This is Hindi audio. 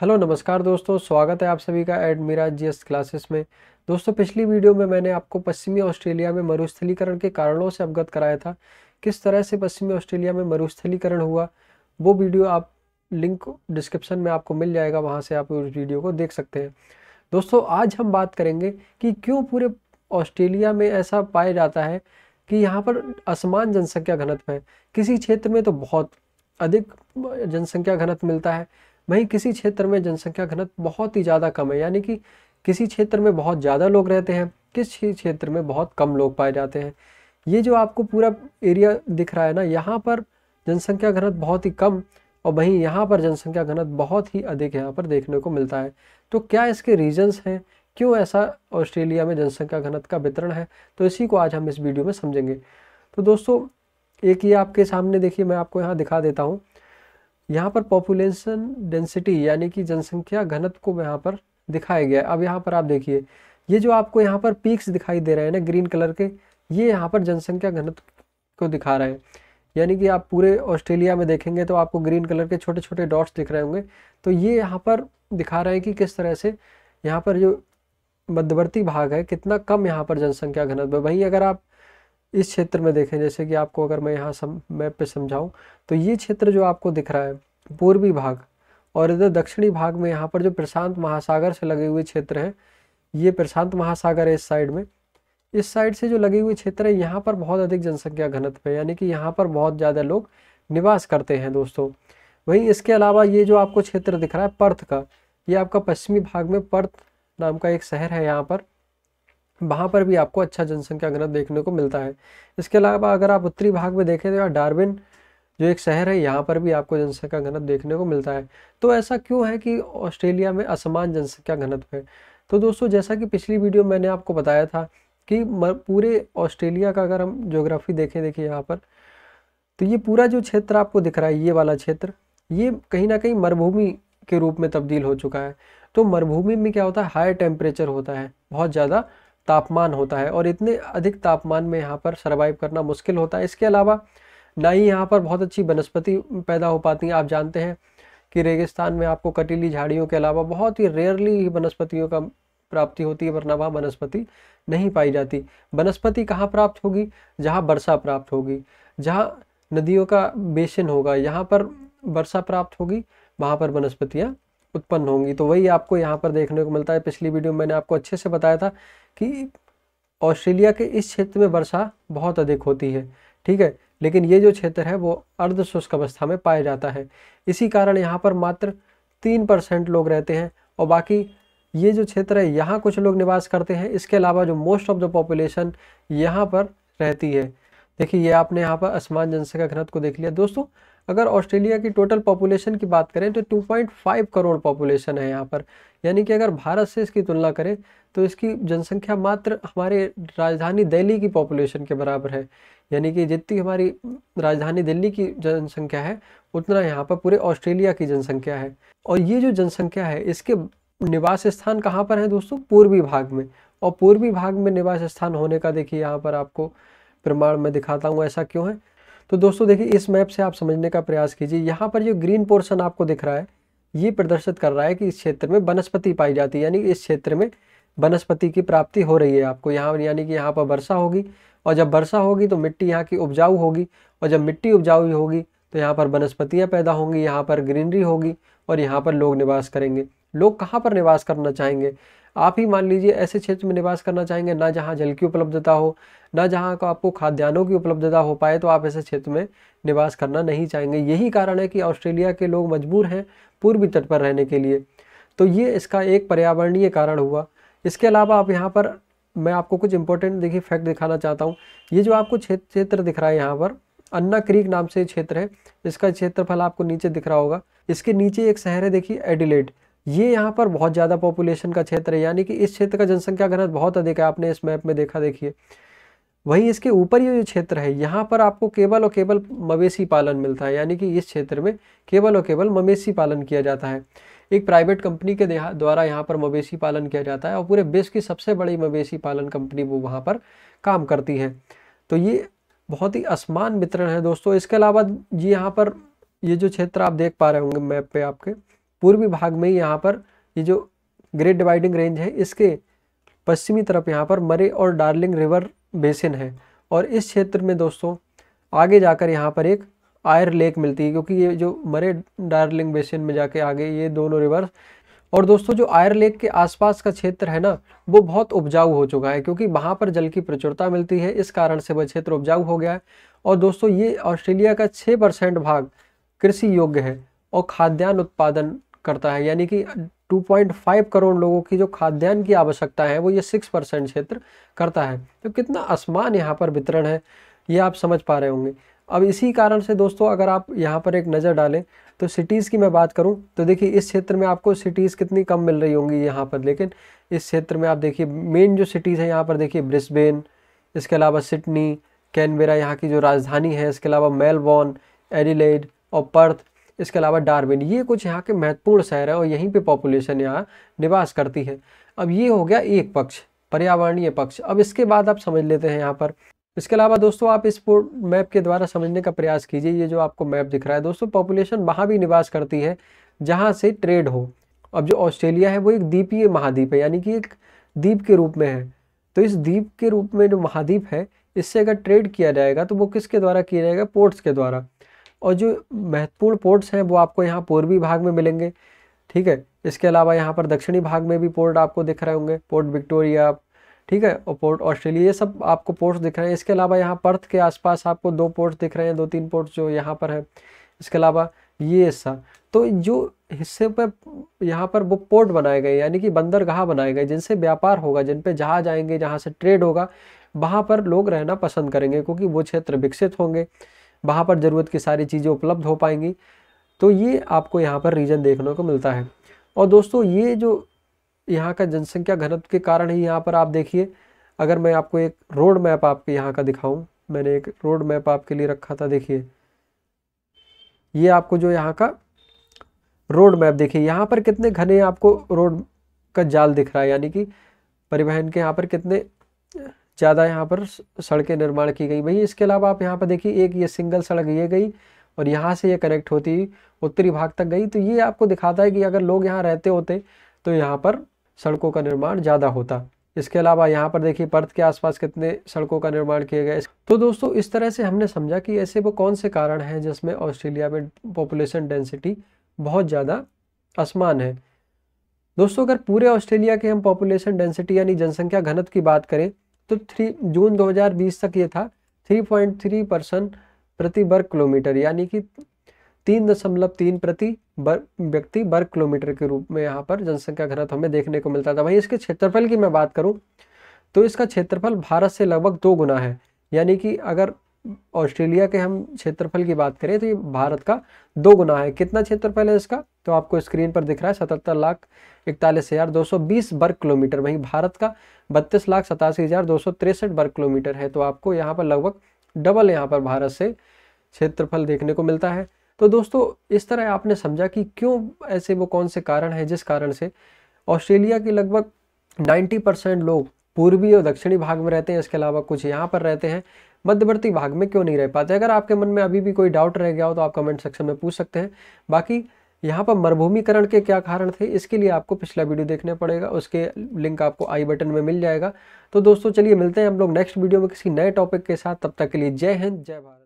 हेलो नमस्कार दोस्तों स्वागत है आप सभी का एड मीरा जी क्लासेस में दोस्तों पिछली वीडियो में मैंने आपको पश्चिमी ऑस्ट्रेलिया में मरुस्थलीकरण के कारणों से अवगत कराया था किस तरह से पश्चिमी ऑस्ट्रेलिया में मरुस्थलीकरण हुआ वो वीडियो आप लिंक डिस्क्रिप्शन में आपको मिल जाएगा वहाँ से आप उस वीडियो को देख सकते हैं दोस्तों आज हम बात करेंगे कि क्यों पूरे ऑस्ट्रेलिया में ऐसा पाया जाता है कि यहाँ पर असमान जनसंख्या घनत्व है किसी क्षेत्र में तो बहुत अधिक जनसंख्या घनत्व मिलता है वहीं किसी क्षेत्र में जनसंख्या घनत्व बहुत ही ज़्यादा कम है यानी कि किसी क्षेत्र में बहुत ज़्यादा लोग रहते हैं किस क्षेत्र में बहुत कम लोग पाए जाते हैं ये जो आपको पूरा एरिया दिख रहा है ना यहाँ पर जनसंख्या घनत्व बहुत ही कम और वहीं यहाँ पर जनसंख्या घनत्व बहुत ही अधिक यहाँ पर देखने को मिलता है तो क्या इसके रीजन्स हैं क्यों ऐसा ऑस्ट्रेलिया में जनसंख्या घनत्व का वितरण है तो इसी को आज हम इस वीडियो में समझेंगे तो दोस्तों एक ये आपके सामने देखिए मैं आपको यहाँ दिखा देता हूँ यहाँ पर पॉपुलेशन डेंसिटी यानी कि जनसंख्या घनत्व को यहाँ पर दिखाया गया है अब यहाँ पर आप देखिए ये जो आपको यहाँ पर पीक्स दिखाई दे रहे हैं ना ग्रीन कलर के ये यहाँ पर जनसंख्या घनत्व को दिखा रहे हैं यानी कि आप पूरे ऑस्ट्रेलिया में देखेंगे तो आपको ग्रीन कलर के छोटे छोटे डॉट्स दिख रहे होंगे तो ये यहाँ पर दिखा रहे हैं कि किस तरह से यहाँ पर जो मध्यवर्ती भाग है कितना कम यहाँ पर जनसंख्या घनत्व है वहीं अगर आप इस क्षेत्र में देखें जैसे कि आपको अगर मैं यहाँ सम मैप पे समझाऊँ तो ये क्षेत्र जो आपको दिख रहा है पूर्वी भाग और इधर दक्षिणी भाग में यहाँ पर जो प्रशांत महासागर से लगे हुए क्षेत्र हैं ये प्रशांत महासागर है इस साइड में इस साइड से जो लगे हुए क्षेत्र है यहाँ पर बहुत अधिक जनसंख्या घनत्व है यानी कि यहाँ पर बहुत ज़्यादा लोग निवास करते हैं दोस्तों वहीं इसके अलावा ये जो आपको क्षेत्र दिख रहा है पर्थ का ये आपका पश्चिमी भाग में पर्थ नाम का एक शहर है यहाँ पर वहाँ पर भी आपको अच्छा जनसंख्या ग्रंथ देखने को मिलता है इसके अलावा अगर आप उत्तरी भाग में देखें तो डार्विन जो एक शहर है यहाँ पर भी आपको जनसंख्या घनत्व देखने को मिलता है तो ऐसा क्यों है कि ऑस्ट्रेलिया में असमान जनसंख्या घनत्व है तो दोस्तों जैसा कि पिछली वीडियो मैंने आपको बताया था कि पूरे ऑस्ट्रेलिया का अगर हम जोग्राफी देखें देखिए यहाँ पर तो ये पूरा जो क्षेत्र आपको दिख रहा है ये वाला क्षेत्र ये कहीं ना कहीं मरुभूमि के रूप में तब्दील हो चुका है तो मरुभूमि में क्या होता है हाई टेम्परेचर होता है बहुत ज़्यादा तापमान होता है और इतने अधिक तापमान में यहाँ पर सर्वाइव करना मुश्किल होता है इसके अलावा ना ही यहाँ पर बहुत अच्छी वनस्पति पैदा हो पाती है आप जानते हैं कि रेगिस्तान में आपको कटीली झाड़ियों के अलावा बहुत ही रेयरली वनस्पतियों का प्राप्ति होती है वरना वहाँ वनस्पति नहीं पाई जाती वनस्पति कहाँ प्राप्त होगी जहाँ वर्षा प्राप्त होगी जहाँ नदियों का बेसिन होगा यहाँ पर वर्षा प्राप्त होगी वहाँ पर वनस्पतियाँ उत्पन्न होंगी तो वही आपको यहाँ पर देखने को मिलता है पिछली वीडियो में मैंने आपको अच्छे से बताया था कि ऑस्ट्रेलिया के इस क्षेत्र में वर्षा बहुत अधिक होती है ठीक है लेकिन ये जो क्षेत्र है वो अर्ध शुष्क अवस्था में पाया जाता है इसी कारण यहाँ पर मात्र तीन परसेंट लोग रहते हैं और बाकी ये जो क्षेत्र है यहाँ कुछ लोग निवास करते हैं इसके अलावा जो मोस्ट ऑफ द पॉपुलेशन यहाँ पर रहती है देखिए ये आपने यहाँ पर आसमान जनसंख्या घनत्व को देख लिया दोस्तों अगर ऑस्ट्रेलिया की टोटल पॉपुलेशन की बात करें तो 2.5 करोड़ पॉपुलेशन है यहाँ पर यानी कि अगर भारत से इसकी तुलना करें तो इसकी जनसंख्या मात्र हमारे राजधानी दिल्ली की पॉपुलेशन के बराबर है यानी कि जितनी हमारी राजधानी दिल्ली की जनसंख्या है उतना यहाँ पर पूरे ऑस्ट्रेलिया की जनसंख्या है और ये जो जनसंख्या है इसके निवास स्थान कहाँ पर है दोस्तों पूर्वी भाग में और पूर्वी भाग में निवास स्थान होने का देखिए यहाँ पर आपको प्रमाण मैं दिखाता हूँ ऐसा क्यों है तो दोस्तों देखिए इस मैप से आप समझने का प्रयास कीजिए यहाँ पर जो ग्रीन पोर्शन आपको दिख रहा है ये प्रदर्शित कर रहा है कि इस क्षेत्र में वनस्पति पाई जाती है यानी इस क्षेत्र में वनस्पति की प्राप्ति हो रही है आपको यहाँ यानी कि यहाँ पर वर्षा होगी और जब वर्षा होगी तो मिट्टी यहाँ की उपजाऊ होगी और जब मिट्टी उपजाऊ होगी तो यहाँ पर वनस्पतियाँ पैदा होंगी यहाँ पर ग्रीनरी होगी और यहाँ पर लोग निवास करेंगे लोग कहाँ पर निवास करना चाहेंगे आप ही मान लीजिए ऐसे क्षेत्र में निवास करना चाहेंगे ना जहाँ जल की उपलब्धता हो ना जहाँ का आपको खाद्यान्नों की उपलब्धता हो पाए तो आप ऐसे क्षेत्र में निवास करना नहीं चाहेंगे यही कारण है कि ऑस्ट्रेलिया के लोग मजबूर हैं पूर्वी तट पर रहने के लिए तो ये इसका एक पर्यावरणीय कारण हुआ इसके अलावा आप यहाँ पर मैं आपको कुछ इंपॉर्टेंट देखिए फैक्ट दिखाना चाहता हूँ ये जो आपको क्षेत्र दिख रहा है यहाँ पर अन्ना क्रीक नाम से क्षेत्र है इसका क्षेत्रफल आपको नीचे दिख रहा होगा इसके नीचे एक शहर है देखिए एडिलेड ये यहाँ पर बहुत ज़्यादा पॉपुलेशन का क्षेत्र है यानी कि इस क्षेत्र का जनसंख्या घनत्व बहुत अधिक है आपने इस मैप में देखा देखिए वहीं इसके ऊपर ये जो क्षेत्र है यहाँ पर आपको केवल और केवल मवेशी पालन मिलता है यानी कि इस क्षेत्र में केवल और केवल मवेशी पालन किया जाता है एक प्राइवेट कंपनी के द्वारा यहाँ पर मवेशी पालन किया जाता है और पूरे विश्व की सबसे बड़ी मवेशी पालन कंपनी वो वहाँ पर काम करती है तो ये बहुत ही असमान वितरण है दोस्तों इसके अलावा ये यहाँ पर ये जो क्षेत्र आप देख पा रहे होंगे मैप पे आपके पूर्वी भाग में यहाँ पर ये जो ग्रेट डिवाइडिंग रेंज है इसके पश्चिमी तरफ यहाँ पर मरे और डार्लिंग रिवर बेसिन है और इस क्षेत्र में दोस्तों आगे जाकर यहाँ पर एक आयर लेक मिलती है क्योंकि ये जो मरे डार्लिंग बेसिन में जाके आगे ये दोनों रिवर्स और दोस्तों जो आयर लेक के आसपास का क्षेत्र है ना वो बहुत उपजाऊ हो चुका है क्योंकि वहाँ पर जल की प्रचुरता मिलती है इस कारण से वह क्षेत्र उपजाऊ हो गया है और दोस्तों ये ऑस्ट्रेलिया का छः परसेंट भाग कृषि योग्य है और खाद्यान्न उत्पादन करता है यानी कि 2.5 करोड़ लोगों की जो खाद्यान्न की आवश्यकता है वो ये 6 परसेंट क्षेत्र करता है तो कितना आसमान यहाँ पर वितरण है ये आप समझ पा रहे होंगे अब इसी कारण से दोस्तों अगर आप यहाँ पर एक नज़र डालें तो सिटीज़ की मैं बात करूँ तो देखिए इस क्षेत्र में आपको सिटीज़ कितनी कम मिल रही होंगी यहाँ पर लेकिन इस क्षेत्र में आप देखिए मेन जो सिटीज़ हैं यहाँ पर देखिए ब्रिस्बेन इसके अलावा सिडनी कैनबेरा यहाँ की जो राजधानी है इसके अलावा मेलबॉर्न एडिलेड और पर्थ इसके अलावा डार्विन ये कुछ यहाँ के महत्वपूर्ण शहर हैं और यहीं पे पॉपुलेशन यहाँ निवास करती है अब ये हो गया एक पक्ष पर्यावरणीय पक्ष अब इसके बाद आप समझ लेते हैं यहाँ पर इसके अलावा दोस्तों आप इस मैप के द्वारा समझने का प्रयास कीजिए ये जो आपको मैप दिख रहा है दोस्तों पॉपुलेशन वहाँ भी निवास करती है जहाँ से ट्रेड हो अब जो ऑस्ट्रेलिया है वो एक द्वीपीय महाद्वीप है यानी कि एक द्वीप के रूप में है तो इस द्वीप के रूप में जो महाद्वीप है इससे अगर ट्रेड किया जाएगा तो वो किसके द्वारा किया जाएगा पोर्ट्स के द्वारा और जो महत्वपूर्ण पोर्ट्स हैं वो आपको यहाँ पूर्वी भाग में मिलेंगे ठीक है इसके अलावा यहाँ पर दक्षिणी भाग में भी पोर्ट आपको दिख रहे होंगे पोर्ट विक्टोरिया ठीक है और पोर्ट ऑस्ट्रेलिया ये सब आपको पोर्ट्स दिख रहे हैं इसके अलावा यहाँ पर्थ के आसपास आपको दो पोर्ट्स दिख रहे हैं दो तीन पोर्ट्स जो यहाँ पर है इसके अलावा ये हिस्सा तो जो हिस्से पर यहाँ पर वो पोर्ट बनाए गए यानी कि बंदरगाह बनाए गए जिनसे व्यापार होगा जिन पर जहाज आएंगे जहाँ से ट्रेड होगा वहाँ पर लोग रहना पसंद करेंगे क्योंकि वो क्षेत्र विकसित होंगे वहाँ पर ज़रूरत की सारी चीज़ें उपलब्ध हो पाएंगी तो ये आपको यहाँ पर रीजन देखने को मिलता है और दोस्तों ये जो यहाँ का जनसंख्या घनत्व के कारण ही यहाँ पर आप देखिए अगर मैं आपको एक रोड मैप आपके यहाँ का दिखाऊँ मैंने एक रोड मैप आपके लिए रखा था देखिए ये आपको जो यहाँ का रोड मैप देखिए यहाँ पर कितने घने आपको रोड का जाल दिख रहा है यानी कि परिवहन के यहाँ पर कितने ज़्यादा यहाँ पर सड़कें निर्माण की गई वहीं इसके अलावा आप यहाँ पर देखिए एक ये सिंगल सड़क ये गई और यहाँ से ये कनेक्ट होती उत्तरी भाग तक गई तो ये आपको दिखाता है कि अगर लोग यहाँ रहते होते तो यहाँ पर सड़कों का निर्माण ज़्यादा होता इसके अलावा यहाँ पर देखिए पर्थ के आसपास कितने सड़कों का निर्माण किए गए तो दोस्तों इस तरह से हमने समझा कि ऐसे वो कौन से कारण हैं जिसमें ऑस्ट्रेलिया में पॉपुलेशन डेंसिटी बहुत ज़्यादा आसमान है दोस्तों अगर पूरे ऑस्ट्रेलिया के हम पॉपुलेशन डेंसिटी यानी जनसंख्या घनत्व की बात करें तो थ्री जून 2020 तक ये था 3.3 परसेंट प्रति वर्ग किलोमीटर यानी कि तीन दशमलव तीन प्रति वर्ग व्यक्ति वर्ग किलोमीटर के रूप में यहाँ पर जनसंख्या घनत्व हमें देखने को मिलता था वहीं इसके क्षेत्रफल की मैं बात करूँ तो इसका क्षेत्रफल भारत से लगभग दो गुना है यानी कि अगर ऑस्ट्रेलिया के हम क्षेत्रफल की बात करें तो ये भारत का दो गुना है कितना क्षेत्रफल है इसका तो आपको स्क्रीन पर दिख रहा है सतहत्तर लाख इकतालीस हज़ार दो सौ बीस वर्ग किलोमीटर वहीं भारत का बत्तीस लाख सतासी हज़ार दो सौ तिरसठ वर्ग किलोमीटर है तो आपको यहाँ पर लगभग डबल यहाँ पर भारत से क्षेत्रफल देखने को मिलता है तो दोस्तों इस तरह आपने समझा कि क्यों ऐसे वो कौन से कारण हैं जिस कारण से ऑस्ट्रेलिया के लगभग नाइन्टी लोग पूर्वी और दक्षिणी भाग में रहते हैं इसके अलावा कुछ यहाँ पर रहते हैं मध्यवर्ती भाग में क्यों नहीं रह पाते अगर आपके मन में अभी भी कोई डाउट रह गया हो तो आप कमेंट सेक्शन में पूछ सकते हैं बाकी यहाँ पर मरुभूमिकरण के क्या कारण थे इसके लिए आपको पिछला वीडियो देखने पड़ेगा उसके लिंक आपको आई बटन में मिल जाएगा तो दोस्तों चलिए मिलते हैं हम लोग नेक्स्ट वीडियो में किसी नए टॉपिक के साथ तब तक के लिए जय हिंद जय भारत